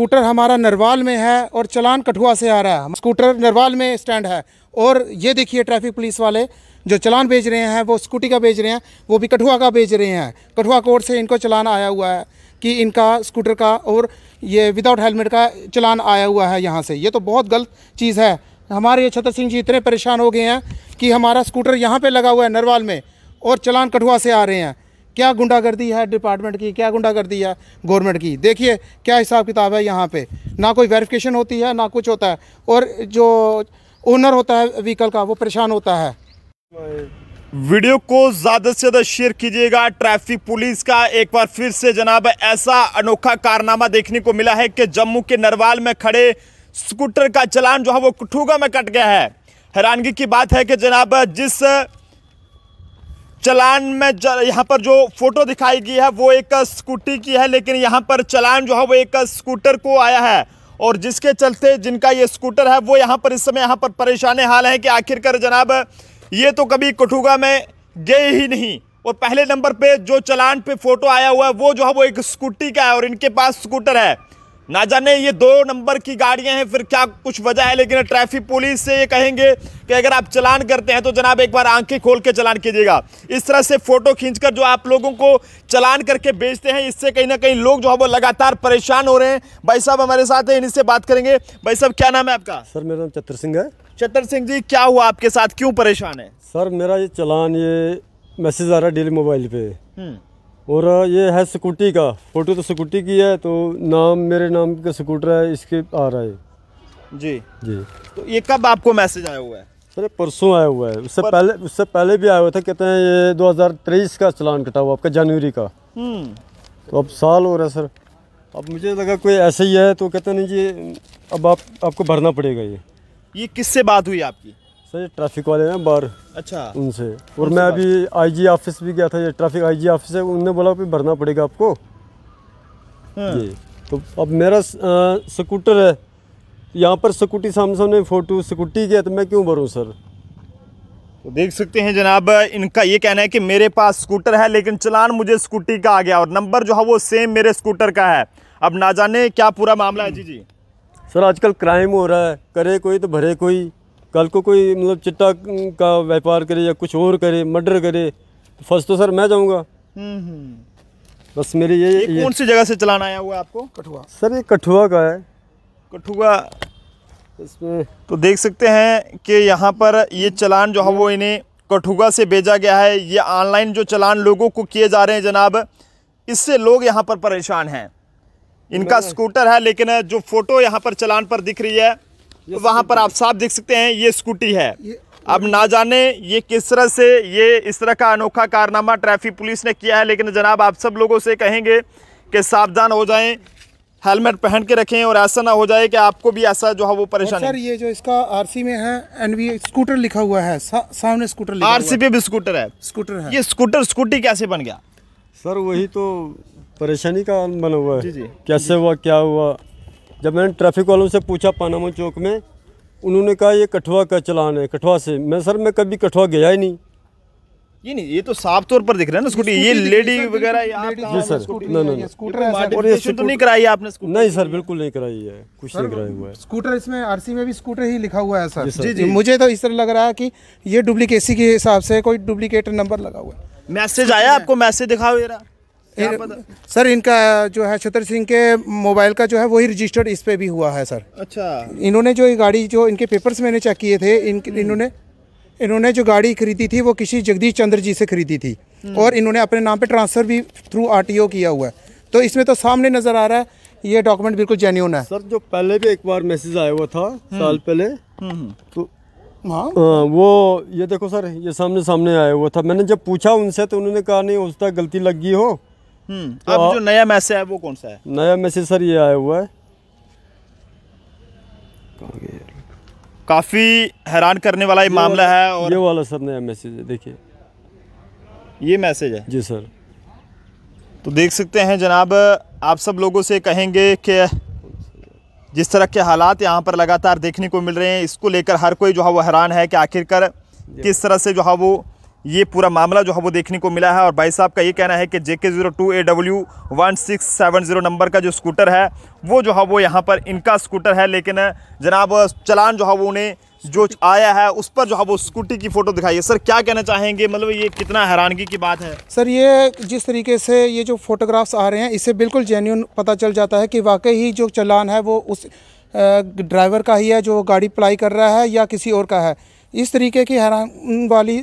Scooter हमारा नरवाल में है और चलान कठुआ से आ रहा है स्कूटर नरवाल में स्टैंड है और ये देखिए ट्रैफिक पुलिस वाले जो चलान भेज रहे हैं वो स्कूटी का भेज रहे हैं वो भी कठुआ का भेज रहे हैं कठुआ कोर्ट से इनको चलान आया हुआ है कि इनका स्कूटर का और ये विदाउट हेलमेट का चलान आया हुआ है यहाँ से ये तो बहुत गलत चीज़ है हमारे ये छतर सिंह जी इतने परेशान हो गए हैं कि हमारा स्कूटर यहाँ पे लगा हुआ है नरवाल में और चलान कठुआ से आ रहे हैं क्या गुंडागर्दी है डिपार्टमेंट की क्या गुंडागर्दी है गवर्नमेंट की देखिए क्या हिसाब किताब है यहाँ पे ना कोई वेरिफिकेशन होती है ना कुछ होता है और जो ओनर होता है व्हीकल का वो परेशान होता है वीडियो को ज़्यादा से ज़्यादा शेयर कीजिएगा ट्रैफिक पुलिस का एक बार फिर से जनाब ऐसा अनोखा कारनामा देखने को मिला है कि जम्मू के नरवाल में खड़े स्कूटर का चलान जो है वो ठूगा में कट गया है हैरानगी की बात है कि जनाब जिस चलान में ज यहाँ पर जो फोटो दिखाई गई है वो एक स्कूटी की है लेकिन यहाँ पर चलान जो है वो एक स्कूटर को आया है और जिसके चलते जिनका ये स्कूटर है वो यहाँ पर इस समय यहाँ पर परेशान हाल है कि आखिरकार जनाब ये तो कभी कठुगा में गए ही नहीं और पहले नंबर पे जो चलान पे फोटो आया हुआ है वो जो है वो एक स्कूटी का है और इनके पास स्कूटर है ना जाने ये दो नंबर की गाड़ियां हैं फिर क्या कुछ वजह है लेकिन ट्रैफिक पुलिस से ये कहेंगे कि अगर आप चलान करते हैं तो जनाब एक बार आंखें खोल के चलान कीजिएगा इस तरह से फोटो खींचकर जो आप लोगों को चलान करके बेचते हैं इससे कहीं ना कहीं लोग जो है वो लगातार परेशान हो रहे हैं भाई साहब हमारे साथ हैं इनसे बात करेंगे भाई साहब क्या नाम है आपका सर मेरा नाम चतर सिंह है चतर सिंह जी क्या हुआ आपके साथ क्यों परेशान है सर मेरा ये चलान ये मैसेज आ रहा है डेली मोबाइल पे हम्म। और ये है स्कूटी का फ़ोटो तो स्कूटी की है तो नाम मेरे नाम का स्कूटर है इसके आ रहा है जी जी तो ये कब आपको मैसेज आया हुआ है सर परसों आया हुआ है उससे पर... पहले उससे पहले भी आया हुआ था कहते हैं ये 2023 का चलान कटा हुआ आपका जनवरी का हम्म। तो अब साल हो रहा है सर अब मुझे लगा कोई ऐसे ही है तो कहते नहीं जी अब आप आपको भरना पड़ेगा ये ये किससे बात हुई आपकी सर ट्रैफिक वाले हैं बार अच्छा उनसे और मैं अभी आईजी ऑफिस भी गया था ये ट्रैफिक आईजी ऑफिस है उनने बोला कि भरना पड़ेगा आपको हाँ। ये तो अब मेरा स्कूटर है यहाँ पर स्कूटी सामने सामने फोटो स्कूटी की है तो मैं क्यों भरूँ सर तो देख सकते हैं जनाब इनका ये कहना है कि मेरे पास स्कूटर है लेकिन चलान मुझे स्कूटी का आ गया और नंबर जो है वो सेम मेरे स्कूटर का है अब ना जाने क्या पूरा मामला है जी जी सर आजकल क्राइम हो रहा है करे कोई तो भरे कोई कल को कोई मतलब चिट्टा का व्यापार करे या कुछ और करे मर्डर करे तो फर्स्ट तो सर मैं जाऊँगा हम्म, हम्म। बस मेरे ये, ये कौन सी जगह से चलाना आया हुआ आपको कठुआ सर ये कठुआ का है कठुआ इसमें तो देख सकते हैं कि यहाँ पर ये चलान जो है वो हम्म। इन्हें कठुआ से भेजा गया है ये ऑनलाइन जो चलान लोगों को किए जा रहे हैं जनाब इससे लोग यहाँ पर परेशान हैं इनका स्कूटर है लेकिन जो फ़ोटो यहाँ पर चलान पर दिख रही है वहाँ पर आप साफ देख सकते हैं ये स्कूटी है अब ना जाने ये किस तरह से ये इस तरह का अनोखा कारनामा ट्रैफिक पुलिस ने किया है लेकिन जनाब आप सब लोगों से कहेंगे कि सावधान हो जाएं हेलमेट पहन के रखें और ऐसा ना हो जाए कि आपको भी ऐसा जो है वो परेशानी सर ये जो इसका आरसी में है एनवी स्कूटर लिखा हुआ है सामने स्कूटर आर आरसी पे भी स्कूटर है स्कूटर है ये स्कूटर स्कूटी कैसे बन गया सर वही तो परेशानी का बना हुआ है कैसे हुआ क्या हुआ जब मैंने ट्रैफिक वालों से पूछा पानामा चौक में उन्होंने कहा ये कठुआ का चलान है कठवा से मैं सर मैं कभी कठवा गया ही नहीं ये नहीं ये तो साफ तौर पर दिख रहा है ना स्कूटी ये लेडी वगैरह जी सर स्कूटर तो नहीं कराई आपने स्कूटर नहीं सर बिल्कुल नहीं कराई है कुछ नहीं कराया हुआ है स्कूटर इसमें आरसी में भी स्कूटर ही लिखा हुआ है सर जी जी मुझे तो इस तरह लग रहा है कि ये डुप्लीकेसी के हिसाब से कोई डुप्लीकेट नंबर लगा हुआ है मैसेज आया आपको मैसेज दिखाओ इन, सर इनका जो है छतर सिंह के मोबाइल का जो है वही रजिस्टर्ड इस पे भी हुआ है सर अच्छा इन्होंने जो गाड़ी जो इनके पेपर्स मैंने चेक किए थे इन हम्म। इन्होंने इन्होंने जो गाड़ी खरीदी थी वो किसी जगदीश चंद्र जी से खरीदी थी हम्म। और इन्होंने अपने नाम पे ट्रांसफ़र भी थ्रू आर किया हुआ है तो इसमें तो सामने नज़र आ रहा है ये डॉक्यूमेंट बिल्कुल जेन्यून है सर जो पहले भी एक बार मैसेज आया हुआ था हम्म। साल पहले तो हाँ वो ये देखो सर ये सामने सामने आया हुआ था मैंने जब पूछा उनसे तो उन्होंने कहा नहीं उस तक गलती लगी हो हम्म। तो अब जो नया मैसेज है वो कौन सा है नया मैसेज सर ये आया हुआ है काफ़ी हैरान करने वाला ये, ये मामला है और ये वाला सर नया मैसेज है देखिए ये मैसेज है जी सर तो देख सकते हैं जनाब आप सब लोगों से कहेंगे कि जिस तरह के हालात यहाँ पर लगातार देखने को मिल रहे हैं इसको लेकर हर कोई जो है वो हैरान है कि आखिरकार किस तरह से जो है वो ये पूरा मामला जो है वो देखने को मिला है और भाई साहब का ये कहना है कि J K zero two A W one six seven zero number का जो स्कूटर है वो जो है वो यहाँ पर इनका स्कूटर है लेकिन जनाब चलान जो है वो उन्हें जो आया है उस पर जो है वो स्कूटी की फ़ोटो दिखाई है सर क्या कहना चाहेंगे मतलब ये कितना हैरानगी की बात है सर ये जिस तरीके से ये जो फोटोग्राफ्स आ रहे हैं इससे बिल्कुल जेन्यून पता चल जाता है कि वाकई ही जो चलान है वो उस ड्राइवर का ही है जो गाड़ी प्लाई कर रहा है या किसी और का है इस तरीके की हैरान वाली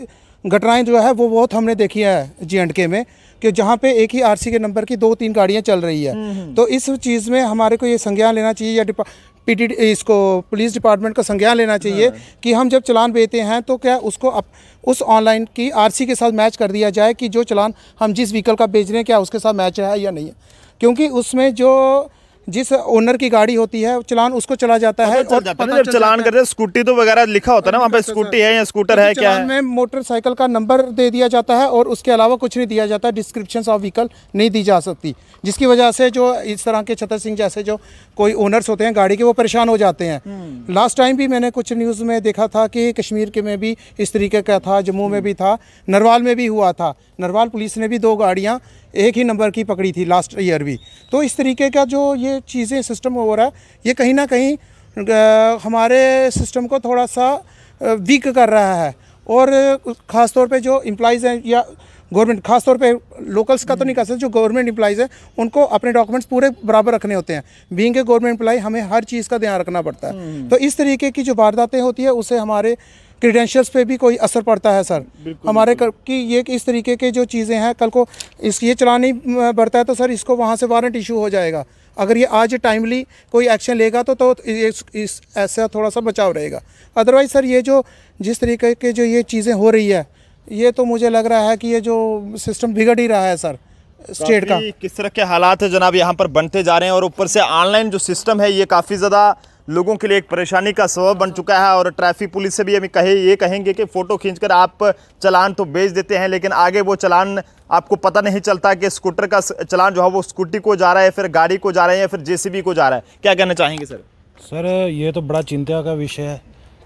घटनाएं जो है वो बहुत हमने देखी है जी एंड के में कि जहाँ पे एक ही आरसी के नंबर की दो तीन गाड़ियाँ चल रही है हम्म, हम्म। तो इस चीज़ में हमारे को ये संज्ञान लेना चाहिए या पीटी इसको पुलिस डिपार्टमेंट का संज्ञान लेना चाहिए हाँ। कि हम जब चलान भेजते हैं तो क्या उसको अप, उस ऑनलाइन की आरसी के साथ मैच कर दिया जाए कि जो चलान हम जिस व्हीकल का भेज रहे हैं क्या उसके साथ मैच है या नहीं है क्योंकि उसमें जो जिस ओनर की गाड़ी होती है चलान उसको चला जाता है और जाता जब चलान करते हैं स्कूटी तो वगैरह लिखा होता है ना वहाँ पे स्कूटी है या स्कूटर है क्या है मोटरसाइकिल का नंबर दे दिया जाता है और उसके अलावा कुछ नहीं दिया जाता डिस्क्रिप्शन ऑफ व्हीकल नहीं दी जा सकती जिसकी वजह से जो इस तरह के छतर सिंह जैसे जो कोई ओनर्स होते हैं गाड़ी के वो परेशान हो जाते हैं लास्ट टाइम हम्म। भी मैंने कुछ न्यूज़ में देखा था कि कश्मीर के में भी इस तरीके का था जम्मू में भी था नरवाल में भी हुआ था नरवाल पुलिस ने भी दो गाड़ियाँ एक ही नंबर की पकड़ी थी लास्ट ईयर भी तो इस तरीके का जो ये चीज़ें सिस्टम हो रहा है ये कहीं ना कहीं हमारे सिस्टम को थोड़ा सा वीक कर रहा है और ख़ास तौर पे जो इम्प्लाइज़ हैं या गवर्नमेंट खास तौर पे लोकल्स का तो नहीं कर सकते जो गवर्नमेंट इम्प्लाइज़ हैं उनको अपने डॉक्यूमेंट्स पूरे बराबर रखने होते हैं बींग ए गवर्नमेंट इम्प्लाई हमें हर चीज़ का ध्यान रखना पड़ता है हम्म। तो इस तरीके की जो वारदातें होती है उसे हमारे क्रीडेंशियल्स पे भी कोई असर पड़ता है सर हमारे कर, कि ये कि इस तरीके के जो चीज़ें हैं कल को इस ये चलानी बढ़ता है तो सर इसको वहाँ से वारंट इशू हो जाएगा अगर ये आज टाइमली कोई एक्शन लेगा तो तो इस, इस ऐसा थोड़ा सा बचाव रहेगा अदरवाइज़ सर ये जो जिस तरीके के जो ये चीज़ें हो रही है ये तो मुझे लग रहा है कि ये जो सिस्टम बिगड़ ही रहा है सर स्टेट का किस तरह के हालात है जनाब यहाँ पर बनते जा रहे हैं और ऊपर से ऑनलाइन जो सिस्टम है ये काफ़ी ज़्यादा लोगों के लिए एक परेशानी का सबब बन चुका है और ट्रैफिक पुलिस से भी हम कहे ये कहेंगे कि फ़ोटो खींचकर आप चलान तो बेच देते हैं लेकिन आगे वो चलान आपको पता नहीं चलता कि स्कूटर का चलान जो है वो स्कूटी को जा रहा है फिर गाड़ी को जा रहा है या फिर जे को जा रहा है क्या कहना चाहेंगे सर सर ये तो बड़ा चिंता का विषय है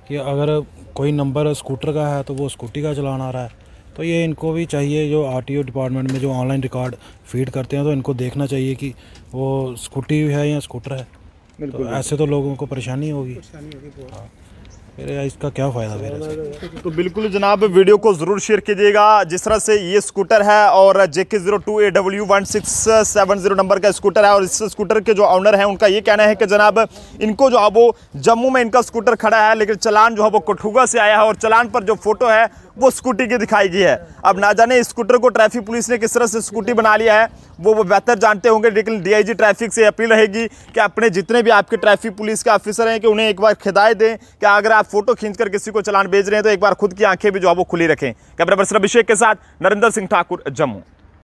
कि अगर कोई नंबर स्कूटर का है तो वो स्कूटी का चलान आ रहा है तो ये इनको भी चाहिए जो आर डिपार्टमेंट में जो ऑनलाइन रिकॉर्ड फीड करते हैं तो इनको देखना चाहिए कि वो स्कूटी है या स्कूटर है बिल्कुल तो ऐसे तो लोगों को परेशानी होगी परेशानी होगी बहुत हाँ। मेरे इसका क्या फ़ायदा मेरा तो बिल्कुल जनाब वीडियो को ज़रूर शेयर कीजिएगा जिस तरह से ये स्कूटर है और J K zero two A W one six seven zero number का स्कूटर है और इस स्कूटर के जो ऑनर हैं उनका ये कहना है कि जनाब इनको जो है वो जम्मू में इनका स्कूटर खड़ा है लेकिन चलान जो है वो कठुआ से आया है और चलान पर जो फोटो है वो स्कूटी की दिखाई गई है अब ना जाने स्कूटर को ट्रैफिक पुलिस ने किस तरह से स्कूटी बना लिया है वो वो बेहतर जानते होंगे लेकिन डीआईजी ट्रैफिक से अपील रहेगी कि अपने जितने भी आपके ट्रैफिक पुलिस के ऑफिसर हैं कि उन्हें एक बार खिदाय दें कि अगर आप साथ फोटो खींचकर किसी को चलान भेज रहे हैं तो एक बार खुद की आंखें भी जो है वो खुली रखें कैमरा पर्सन अभिषेक के साथ नरेंद्र सिंह ठाकुर जम्मू